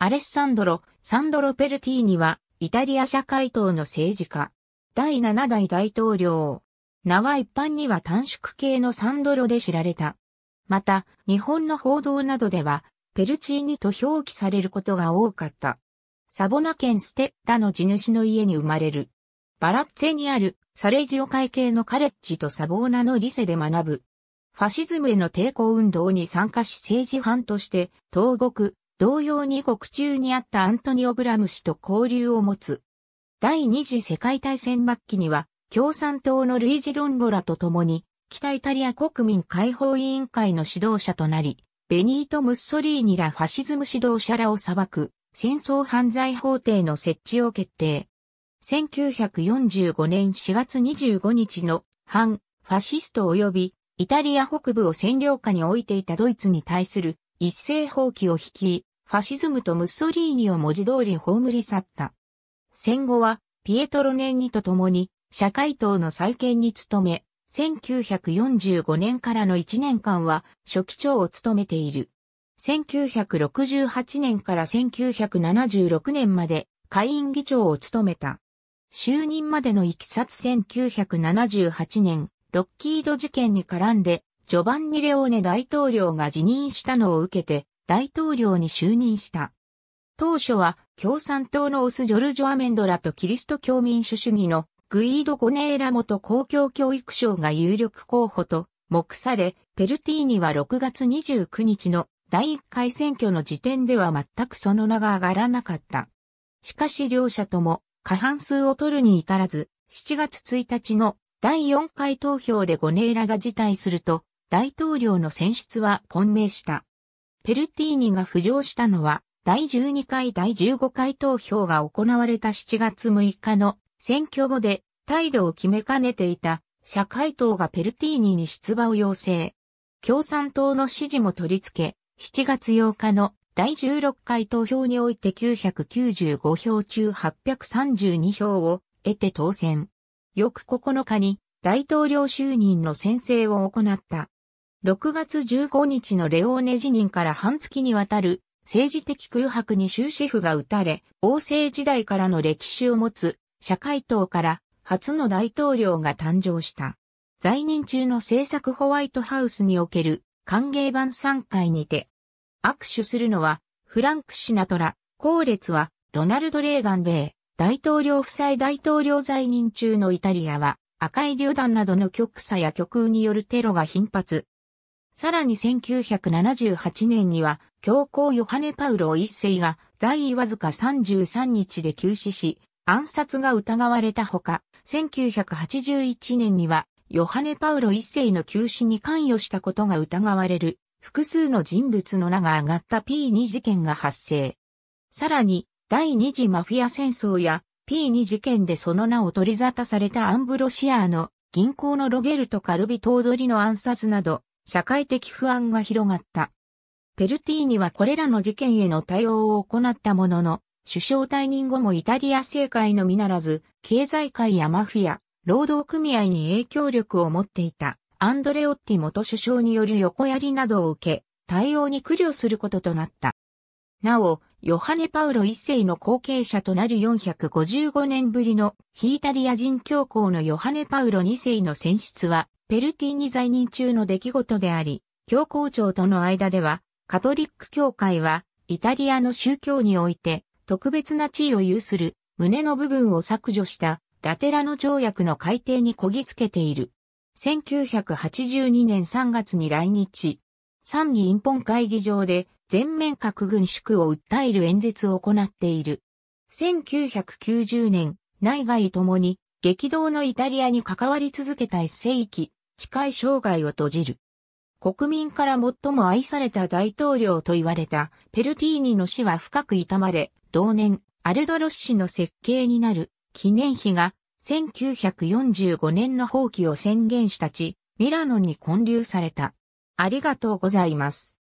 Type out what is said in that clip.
アレッサンドロ、サンドロ・ペルティーニは、イタリア社会党の政治家。第7代大統領。名は一般には短縮系のサンドロで知られた。また、日本の報道などでは、ペルチーニと表記されることが多かった。サボナ県ステッラの地主の家に生まれる。バラッツェにあるサレジオ会系のカレッジとサボーナのリセで学ぶ。ファシズムへの抵抗運動に参加し政治犯として、東国、同様に獄中にあったアントニオ・ブラム氏と交流を持つ。第二次世界大戦末期には、共産党のルイジ・ロンゴラと共に、北イタリア国民解放委員会の指導者となり、ベニート・ムッソリーニらファシズム指導者らを裁く、戦争犯罪法廷の設置を決定。1945年4月25日の反ファシスト及びイタリア北部を占領下に置いていたドイツに対する一斉放棄を引き、ファシズムとムッソリーニを文字通り葬り去った。戦後は、ピエトロネにとともに、社会党の再建に努め、1945年からの1年間は、書記長を務めている。1968年から1976年まで、会員議長を務めた。就任までの行きさつ1978年、ロッキード事件に絡んで、ジョバンニ・レオーネ大統領が辞任したのを受けて、大統領に就任した。当初は共産党のオス・ジョルジョ・アメンドラとキリスト教民主主義のグイード・ゴネーラ元公共教育省が有力候補と目され、ペルティーニは6月29日の第1回選挙の時点では全くその名が上がらなかった。しかし両者とも過半数を取るに至らず、7月1日の第4回投票でゴネーラが辞退すると、大統領の選出は混迷した。ペルティーニが浮上したのは、第12回第15回投票が行われた7月6日の選挙後で態度を決めかねていた社会党がペルティーニに出馬を要請。共産党の支持も取り付け、7月8日の第16回投票において995票中832票を得て当選。翌9日に大統領就任の宣誓を行った6月15日のレオーネ辞任から半月にわたる政治的空白に終止符が打たれ、王政時代からの歴史を持つ社会党から初の大統領が誕生した。在任中の政策ホワイトハウスにおける歓迎版3会にて、握手するのはフランク・シナトラ、後列はロナルド・レーガン米、大統領夫妻大統領在任中のイタリアは赤い榴弾などの極左や極右によるテロが頻発、さらに1978年には、教皇ヨハネ・パウロ一世が在位わずか33日で急死し、暗殺が疑われたほか、1981年には、ヨハネ・パウロ一世の急死に関与したことが疑われる、複数の人物の名が挙がった P2 事件が発生。さらに、第二次マフィア戦争や P2 事件でその名を取り沙汰されたアンブロシアーの銀行のロベルト・カルビ・トードリの暗殺など、社会的不安が広がった。ペルティーニはこれらの事件への対応を行ったものの、首相退任後もイタリア政界のみならず、経済界やマフィア、労働組合に影響力を持っていた、アンドレオッティ元首相による横やりなどを受け、対応に苦慮することとなった。なお、ヨハネ・パウロ一世の後継者となる455年ぶりのヒイタリア人教皇のヨハネ・パウロ二世の選出は、ペルティに在任中の出来事であり、教皇庁との間では、カトリック教会は、イタリアの宗教において、特別な地位を有する、胸の部分を削除した、ラテラノ条約の改定にこぎつけている。1982年3月に来日、参議院本会議場で、全面核軍縮を訴える演説を行っている。1990年、内外ともに激動のイタリアに関わり続けた一世紀、近い生涯を閉じる。国民から最も愛された大統領と言われたペルティーニの死は深く痛まれ、同年、アルドロッシの設計になる記念碑が1945年の放棄を宣言した地、ミラノに建立された。ありがとうございます。